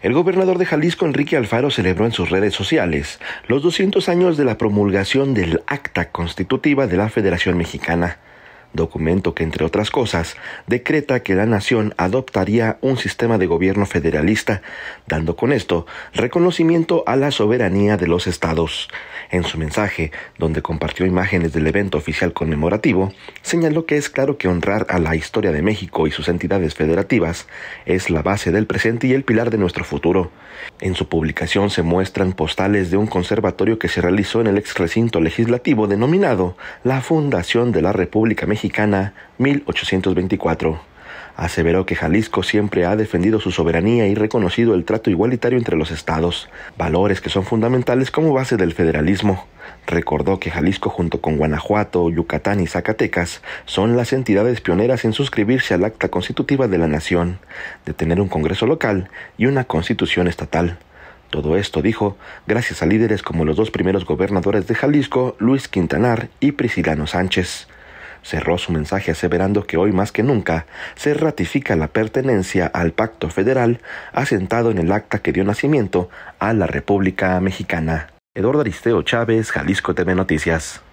El gobernador de Jalisco, Enrique Alfaro, celebró en sus redes sociales los 200 años de la promulgación del Acta Constitutiva de la Federación Mexicana documento que, entre otras cosas, decreta que la nación adoptaría un sistema de gobierno federalista, dando con esto reconocimiento a la soberanía de los estados. En su mensaje, donde compartió imágenes del evento oficial conmemorativo, señaló que es claro que honrar a la historia de México y sus entidades federativas es la base del presente y el pilar de nuestro futuro. En su publicación se muestran postales de un conservatorio que se realizó en el ex recinto legislativo denominado la Fundación de la República Mexicana Mexicana 1824. Aseveró que Jalisco siempre ha defendido su soberanía y reconocido el trato igualitario entre los estados, valores que son fundamentales como base del federalismo. Recordó que Jalisco junto con Guanajuato, Yucatán y Zacatecas son las entidades pioneras en suscribirse al acta constitutiva de la nación, de tener un Congreso local y una constitución estatal. Todo esto, dijo, gracias a líderes como los dos primeros gobernadores de Jalisco, Luis Quintanar y Priscilano Sánchez cerró su mensaje aseverando que hoy más que nunca se ratifica la pertenencia al pacto federal asentado en el acta que dio nacimiento a la República Mexicana. Eduardo Aristeo Chávez, Jalisco TV Noticias.